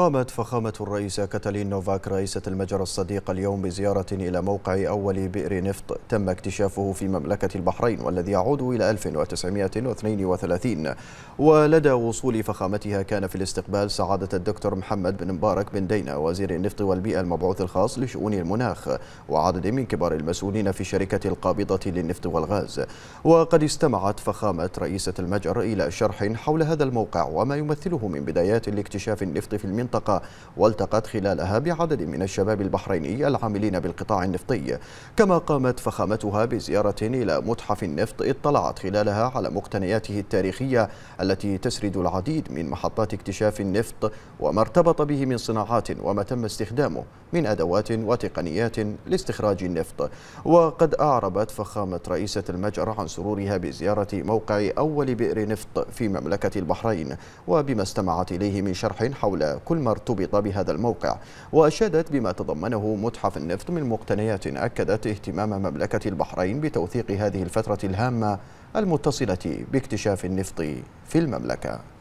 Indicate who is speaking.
Speaker 1: قامت فخامة الرئيسة كاتالين نوفاك رئيسة المجر الصديق اليوم بزيارة إلى موقع أول بئر نفط تم اكتشافه في مملكة البحرين والذي يعود إلى 1932 ولدى وصول فخامتها كان في الاستقبال سعادة الدكتور محمد بن مبارك بن دينا وزير النفط والبيئة المبعوث الخاص لشؤون المناخ وعدد من كبار المسؤولين في الشركة القابضة للنفط والغاز وقد استمعت فخامة رئيسة المجر إلى شرح حول هذا الموقع وما يمثله من بدايات لاكتشاف النفط في المنطقة المنطقة والتقت خلالها بعدد من الشباب البحريني العاملين بالقطاع النفطي كما قامت فخامتها بزيارة إلى متحف النفط اطلعت خلالها على مقتنياته التاريخية التي تسرد العديد من محطات اكتشاف النفط وما ارتبط به من صناعات وما تم استخدامه من أدوات وتقنيات لاستخراج النفط وقد أعربت فخامة رئيسة المجر عن سرورها بزيارة موقع أول بئر نفط في مملكة البحرين وبما استمعت إليه من شرح حول كل ما ارتبط بهذا الموقع وأشادت بما تضمنه متحف النفط من مقتنيات أكدت اهتمام مملكة البحرين بتوثيق هذه الفترة الهامة المتصلة باكتشاف النفط في المملكة